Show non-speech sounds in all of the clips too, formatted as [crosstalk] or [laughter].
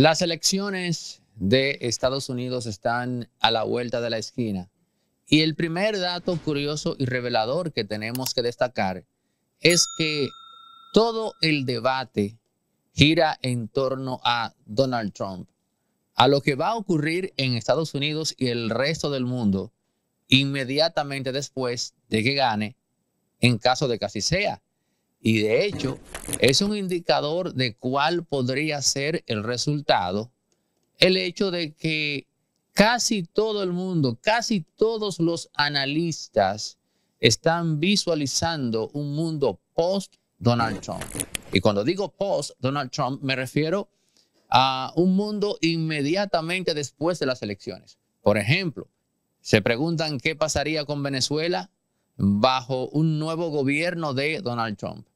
Las elecciones de Estados Unidos están a la vuelta de la esquina. Y el primer dato curioso y revelador que tenemos que destacar es que todo el debate gira en torno a Donald Trump, a lo que va a ocurrir en Estados Unidos y el resto del mundo inmediatamente después de que gane, en caso de que así sea. Y de hecho, es un indicador de cuál podría ser el resultado el hecho de que casi todo el mundo, casi todos los analistas están visualizando un mundo post Donald Trump. Y cuando digo post Donald Trump, me refiero a un mundo inmediatamente después de las elecciones. Por ejemplo, se preguntan qué pasaría con Venezuela bajo un nuevo gobierno de Donald Trump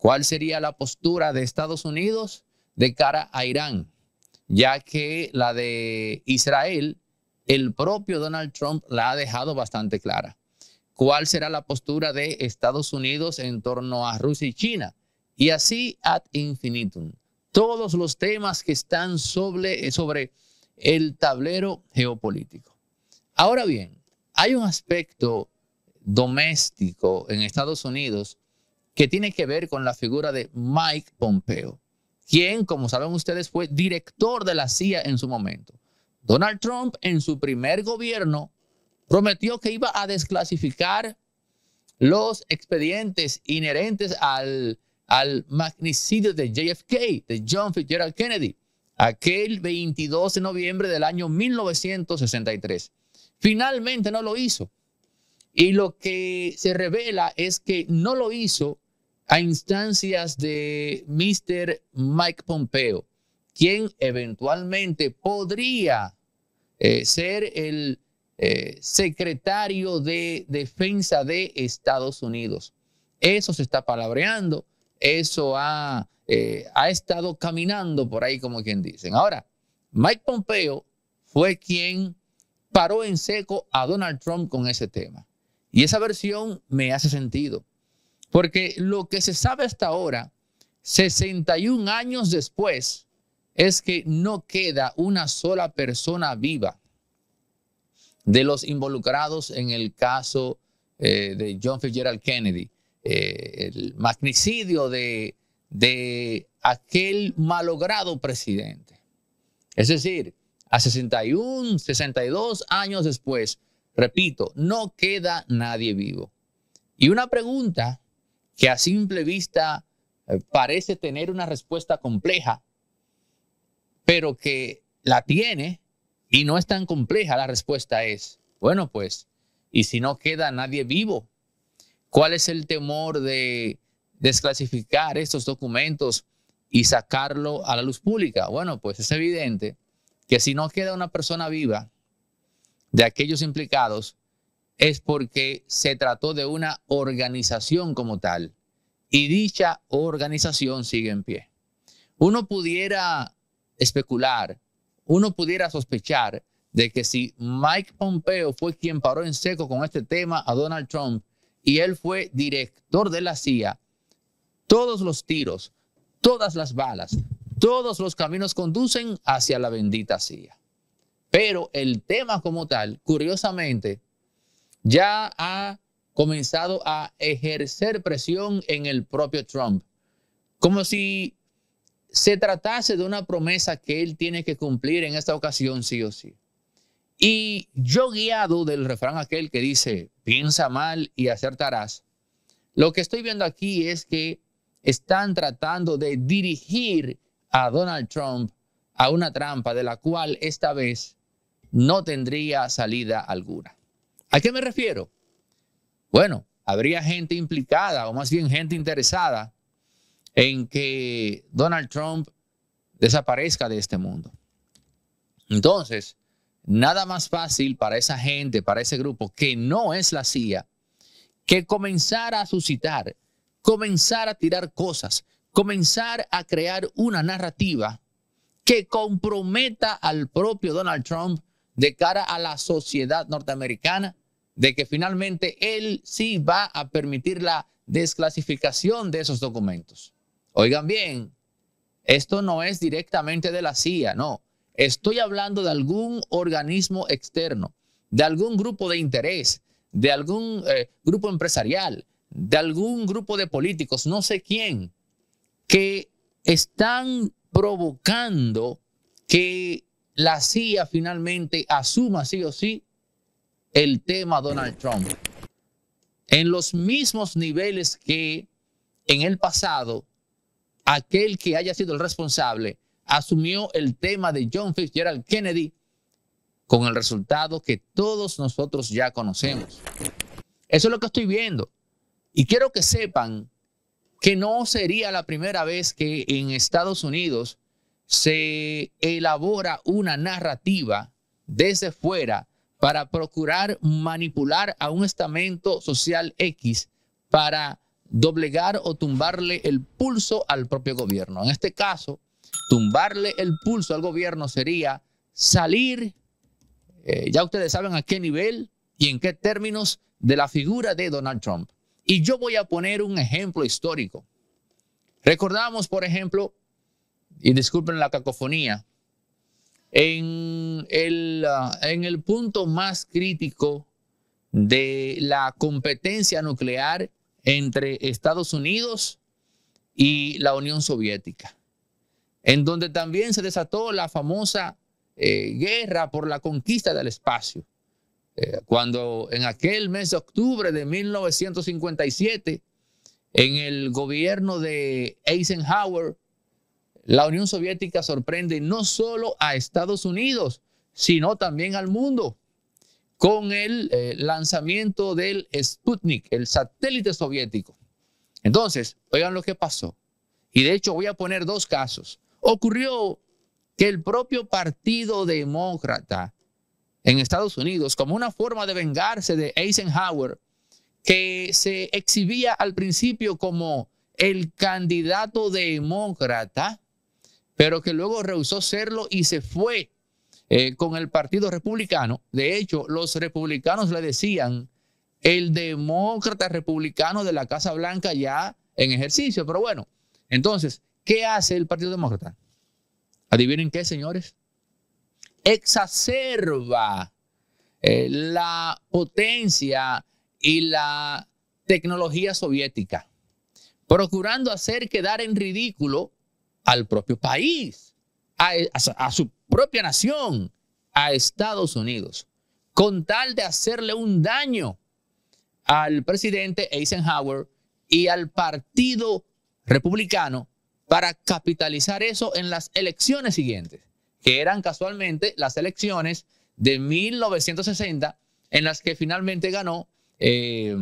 cuál sería la postura de Estados Unidos de cara a Irán, ya que la de Israel, el propio Donald Trump la ha dejado bastante clara. ¿Cuál será la postura de Estados Unidos en torno a Rusia y China? Y así ad infinitum. Todos los temas que están sobre, sobre el tablero geopolítico. Ahora bien, hay un aspecto doméstico en Estados Unidos que tiene que ver con la figura de Mike Pompeo, quien, como saben ustedes, fue director de la CIA en su momento. Donald Trump en su primer gobierno prometió que iba a desclasificar los expedientes inherentes al, al magnicidio de JFK, de John Fitzgerald Kennedy, aquel 22 de noviembre del año 1963. Finalmente no lo hizo. Y lo que se revela es que no lo hizo a instancias de Mr. Mike Pompeo, quien eventualmente podría eh, ser el eh, secretario de Defensa de Estados Unidos. Eso se está palabreando, eso ha, eh, ha estado caminando por ahí como quien dicen. Ahora, Mike Pompeo fue quien paró en seco a Donald Trump con ese tema. Y esa versión me hace sentido. Porque lo que se sabe hasta ahora, 61 años después, es que no queda una sola persona viva de los involucrados en el caso eh, de John Fitzgerald Kennedy, eh, el magnicidio de, de aquel malogrado presidente. Es decir, a 61, 62 años después, repito, no queda nadie vivo. Y una pregunta que a simple vista eh, parece tener una respuesta compleja, pero que la tiene y no es tan compleja, la respuesta es, bueno, pues, ¿y si no queda nadie vivo? ¿Cuál es el temor de desclasificar estos documentos y sacarlo a la luz pública? Bueno, pues es evidente que si no queda una persona viva de aquellos implicados, es porque se trató de una organización como tal y dicha organización sigue en pie. Uno pudiera especular, uno pudiera sospechar de que si Mike Pompeo fue quien paró en seco con este tema a Donald Trump y él fue director de la CIA, todos los tiros, todas las balas, todos los caminos conducen hacia la bendita CIA. Pero el tema como tal, curiosamente, ya ha comenzado a ejercer presión en el propio Trump, como si se tratase de una promesa que él tiene que cumplir en esta ocasión, sí o sí. Y yo guiado del refrán aquel que dice, piensa mal y acertarás, lo que estoy viendo aquí es que están tratando de dirigir a Donald Trump a una trampa de la cual esta vez no tendría salida alguna. ¿A qué me refiero? Bueno, habría gente implicada o más bien gente interesada en que Donald Trump desaparezca de este mundo. Entonces, nada más fácil para esa gente, para ese grupo que no es la CIA, que comenzar a suscitar, comenzar a tirar cosas, comenzar a crear una narrativa que comprometa al propio Donald Trump de cara a la sociedad norteamericana de que finalmente él sí va a permitir la desclasificación de esos documentos. Oigan bien, esto no es directamente de la CIA, no. Estoy hablando de algún organismo externo, de algún grupo de interés, de algún eh, grupo empresarial, de algún grupo de políticos, no sé quién, que están provocando que la CIA finalmente asuma sí o sí el tema Donald Trump en los mismos niveles que en el pasado aquel que haya sido el responsable asumió el tema de John Fitzgerald Kennedy con el resultado que todos nosotros ya conocemos. Eso es lo que estoy viendo. Y quiero que sepan que no sería la primera vez que en Estados Unidos se elabora una narrativa desde fuera para procurar manipular a un estamento social X para doblegar o tumbarle el pulso al propio gobierno. En este caso, tumbarle el pulso al gobierno sería salir, eh, ya ustedes saben a qué nivel y en qué términos, de la figura de Donald Trump. Y yo voy a poner un ejemplo histórico. Recordamos, por ejemplo, y disculpen la cacofonía, Ah, en el, punto más crítico de la competencia nuclear entre Estados Unidos y la Unión Soviética, en donde también se desató la famosa eh, guerra por la conquista del espacio, eh, cuando en aquel mes de octubre de 1957, en el gobierno de Eisenhower, la Unión Soviética sorprende no solo a Estados Unidos, sino también al mundo con el eh, lanzamiento del Sputnik, el satélite soviético. Entonces, oigan lo que pasó. Y de hecho voy a poner dos casos. Ocurrió que el propio Partido Demócrata en Estados Unidos, como una forma de vengarse de Eisenhower, que se exhibía al principio como el candidato demócrata, pero que luego rehusó serlo y se fue eh, con el Partido Republicano. De hecho, los republicanos le decían el demócrata republicano de la Casa Blanca ya en ejercicio, pero bueno, entonces, ¿qué hace el Partido Demócrata? Adivinen qué, señores. Exacerba eh, la potencia y la tecnología soviética, procurando hacer quedar en ridículo al propio país, a, su propia nación, a Estados Unidos, con tal de hacerle un daño al presidente Eisenhower y al partido republicano para capitalizar eso en las elecciones siguientes, que eran casualmente las elecciones de 1960 en las que finalmente ganó eh,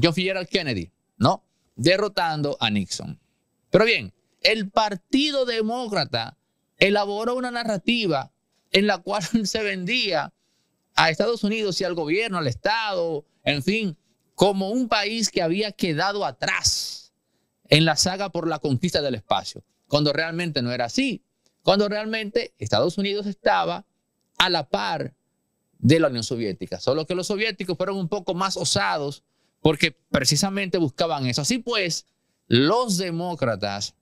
John F. Kennedy, ¿no? Derrotando a Nixon. Pero bien, el Partido Demócrata elaboró una narrativa en la cual [laughs] se vendía a Estados Unidos y al gobierno, al Estado, en fin, como un país que había quedado atrás en la saga por la conquista del espacio, cuando realmente no era así, cuando realmente Estados Unidos estaba a la par de la Unión Soviética, solo que los soviéticos fueron un poco más osados porque precisamente buscaban eso. Así pues, los demócratas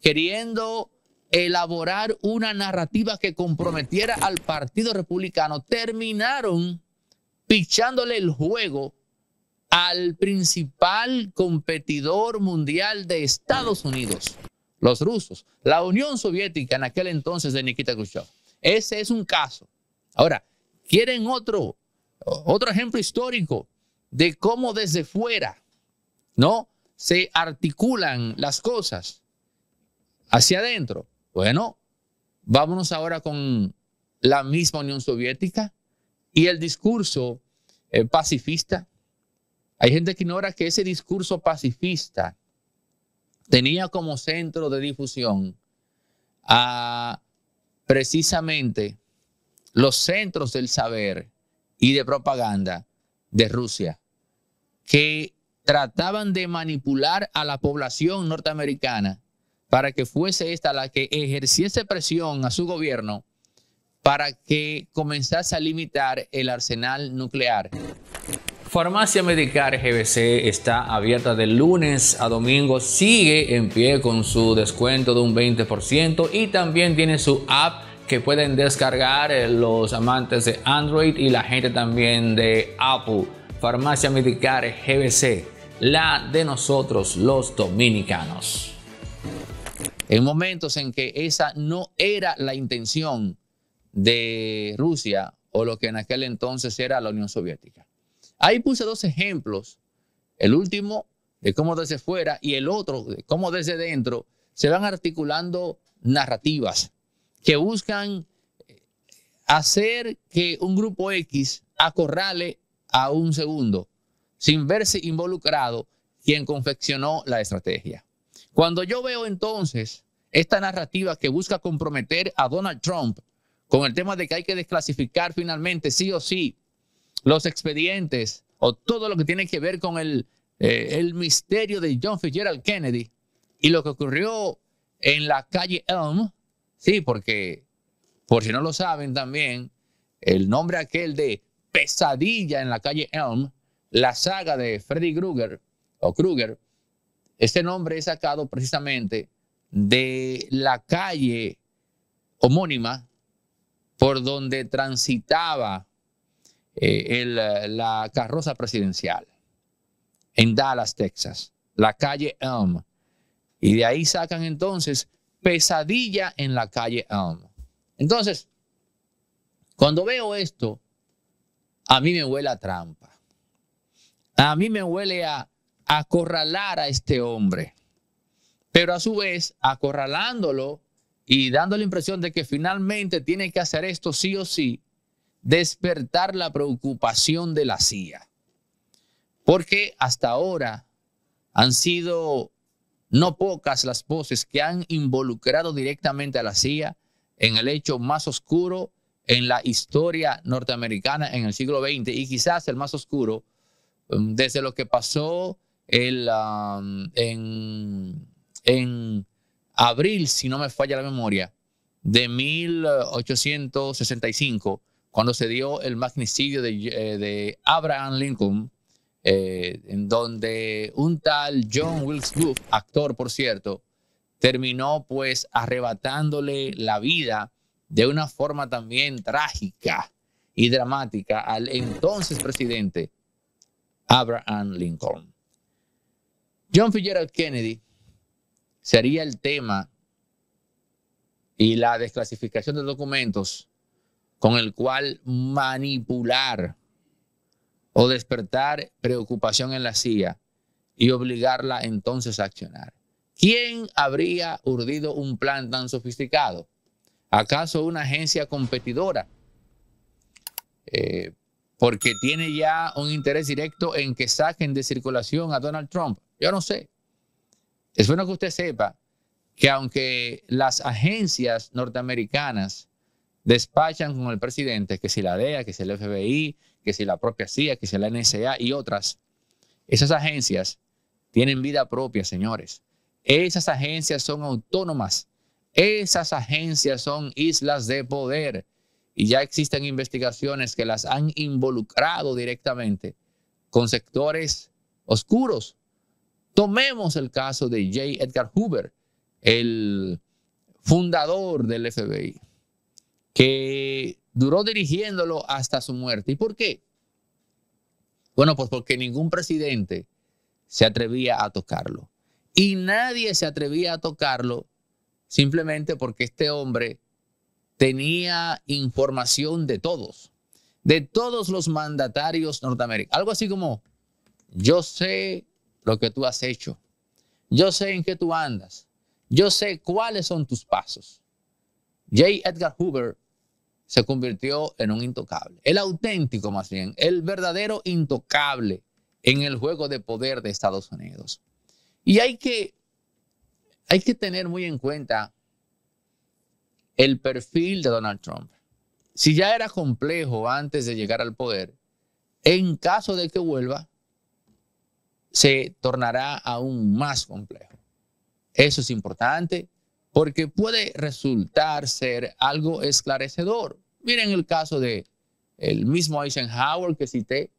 queriendo elaborar una narrativa que comprometiera al Partido Republicano, terminaron pichándole el juego al principal competidor mundial de Estados Unidos, los rusos, la Unión Soviética en aquel entonces de Nikita Khrushchev. Ese es un caso. Ahora, quieren otro, otro ejemplo histórico de cómo desde fuera, ¿no? Se articulan las cosas hacia adentro. Bueno, vámonos ahora con la misma Unión Soviética y el discurso eh, pacifista. Hay gente que ignora que ese discurso pacifista tenía como centro de difusión a precisamente los centros del saber y de propaganda de Rusia, que trataban de manipular a la población norteamericana para que fuese esta la que ejerciese presión a su gobierno para que comenzase a limitar el arsenal nuclear. Farmacia Medicar GBC está abierta de lunes a domingo, sigue en pie con su descuento de un 20% y también tiene su app que pueden descargar eh, los amantes de Android y la gente también de Apple. Farmacia Medicar GBC, la de nosotros los dominicanos en momentos en que esa no era la intención de Rusia o lo que en aquel entonces era la Unión Soviética. Ahí puse dos ejemplos, el último de cómo desde fuera y el otro de cómo desde dentro se van articulando narrativas que buscan eh, hacer que un grupo X acorrale a un segundo sin verse involucrado quien confeccionó la estrategia. Cuando yo veo entonces esta narrativa que busca comprometer a Donald Trump con el tema de que hay que desclasificar finalmente sí o sí los expedientes o todo lo que tiene que ver con eh, el, misterio de John Fitzgerald Kennedy y lo que ocurrió en la calle Elm, sí, porque por si no lo saben también, el nombre aquel de pesadilla en la calle Elm, la saga de Freddy Krueger o Krueger, este nombre es sacado precisamente de la calle homónima por donde transitaba eh, la carroza presidencial en Dallas, Texas, la calle Elm. Y de ahí sacan entonces pesadilla en la calle Elm. Entonces, cuando veo esto, a mí me huele a trampa. A mí me huele a acorralar a este hombre. Pero a su vez, acorralándolo y dando la impresión de que finalmente tiene que hacer esto sí o sí, despertar la preocupación de la CIA. Porque hasta ahora han sido no pocas las voces que han involucrado directamente a la CIA en el hecho más oscuro en la historia norteamericana en el siglo XX y quizás el más oscuro mm, desde lo que pasó Um, en, abril, si no me falla la memoria, de 1865, cuando se dio el magnicidio de, eh, Abraham Lincoln, eh, en donde un tal John Wilkes Booth, actor por cierto, terminó pues arrebatándole la vida de una forma también trágica y dramática al entonces presidente Abraham Lincoln. John Fitzgerald Kennedy sería el tema y la desclasificación de documentos con el cual manipular o despertar preocupación en la CIA y obligarla entonces a accionar. ¿Quién habría urdido un plan tan sofisticado? ¿Acaso una agencia competidora? Eh, porque tiene ya un interés directo en que saquen de circulación a Donald Trump. Yo no sé. Es bueno que usted sepa que aunque las agencias norteamericanas despachan con el presidente, que si la DEA, que si el FBI, que si la propia CIA, que si la NSA y otras, esas agencias tienen vida propia, señores. Esas agencias son autónomas. Esas agencias son islas de poder. Y ya existen investigaciones que las han involucrado directamente con sectores oscuros Tomemos el caso de J. Edgar Hoover, el fundador del FBI, que duró dirigiéndolo hasta su muerte. ¿Y por qué? Bueno, pues porque ningún presidente se atrevía a tocarlo. Y nadie se atrevía a tocarlo simplemente porque este hombre tenía información de todos, de todos los mandatarios norteamericanos. Algo así como, yo sé lo que tú has hecho. Yo sé en qué tú andas. Yo sé cuáles son tus pasos. J. Edgar Hoover se convirtió en un intocable, el auténtico más bien, el verdadero intocable en el juego de poder de Estados Unidos. Y hay que, hay que tener muy en cuenta el perfil de Donald Trump. Si ya era complejo antes de llegar al poder, en caso de que vuelva, se tornará aún más complejo. Eso es importante porque puede resultar ser algo esclarecedor. Miren el caso de el mismo Eisenhower que cité.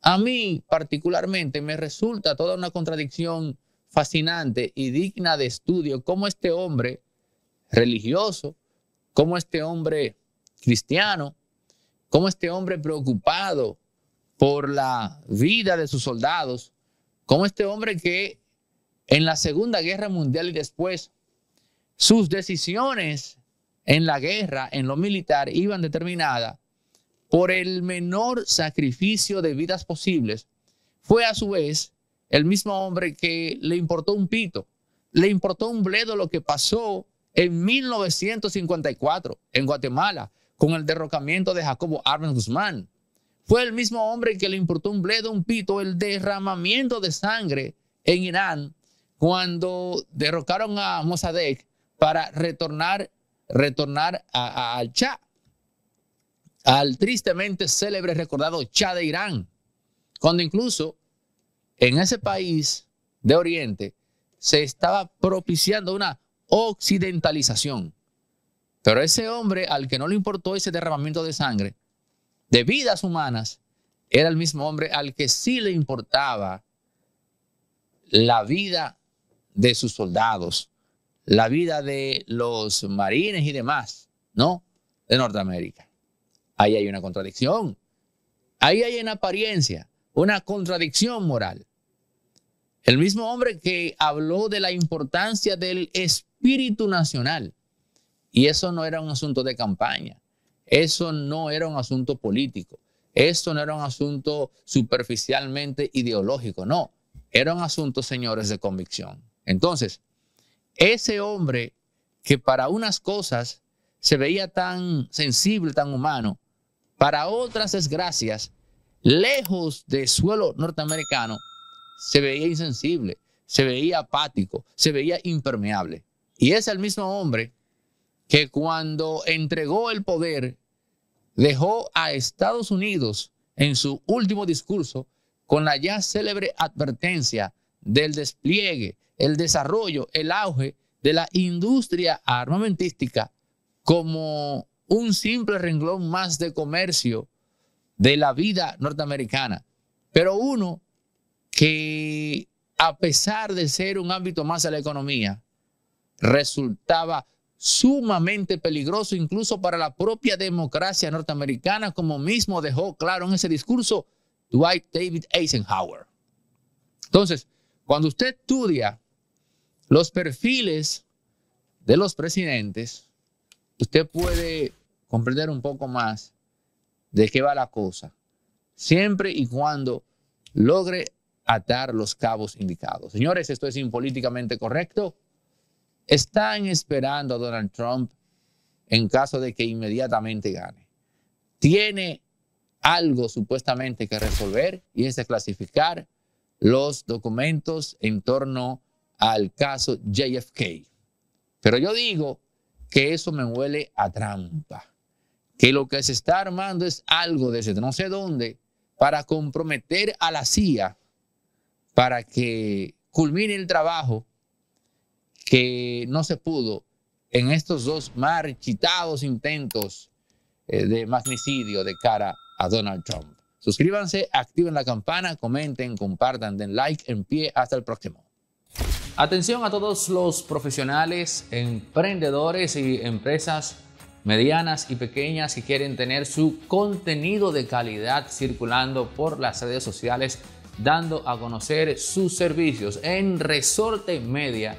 A mí particularmente me resulta toda una contradicción fascinante y digna de estudio como este hombre religioso, como este hombre cristiano, como este hombre preocupado por la vida de sus soldados, como este hombre que en la Segunda Guerra Mundial y después, sus decisiones en la guerra, en lo militar, iban determinadas por el menor sacrificio de vidas posibles. Fue a su vez el mismo hombre que le importó un pito, le importó un bledo lo que pasó en 1954 en Guatemala con el derrocamiento de Jacobo Arben Guzmán. Fue el mismo hombre que le importó un bledo, un pito, el derramamiento de sangre en Irán cuando derrocaron a Mossadegh para retornar, retornar al Chá. al tristemente célebre recordado Chá de Irán, cuando incluso en ese país de Oriente se estaba propiciando una occidentalización. Pero ese hombre al que no le importó ese derramamiento de sangre, de vidas humanas, era el mismo hombre al que sí le importaba la vida de sus soldados, la vida de los marines y demás, ¿no? De Norteamérica. Ahí hay una contradicción. Ahí hay en apariencia una contradicción moral. El mismo hombre que habló de la importancia del espíritu nacional. Y eso no era un asunto de campaña. Eso no era un asunto político, eso no era un asunto superficialmente ideológico, no, era un asunto, señores, de convicción. Entonces, ese hombre que para unas cosas se veía tan sensible, tan humano, para otras desgracias, lejos del suelo norteamericano, se veía insensible, se veía apático, se veía impermeable. Y es el mismo hombre que cuando entregó el poder, dejó a Estados Unidos en su último discurso con la ya célebre advertencia del despliegue, el desarrollo, el auge de la industria armamentística como un simple renglón más de comercio de la vida norteamericana, pero uno que a pesar de ser un ámbito más a la economía, resultaba sumamente peligroso incluso para la propia democracia norteamericana, como mismo dejó claro en ese discurso Dwight David Eisenhower. Entonces, cuando usted estudia los perfiles de los presidentes, usted puede comprender un poco más de qué va la cosa, siempre y cuando logre atar los cabos indicados. Señores, esto es impolíticamente correcto. Están esperando a Donald Trump en caso de que inmediatamente gane. Tiene algo supuestamente que resolver y es clasificar los documentos en torno al caso JFK. Pero yo digo que eso me huele a trampa, que lo que se está armando es algo desde no sé dónde para comprometer a la CIA para que culmine el trabajo que no se pudo en estos dos marchitados intentos eh, de magnicidio de cara a Donald Trump. Suscríbanse, activen la campana, comenten, compartan, den like, en pie, hasta el próximo. Atención a todos los profesionales, emprendedores y empresas medianas y pequeñas que quieren tener su contenido de calidad circulando por las redes sociales, dando a conocer sus servicios en Resorte Media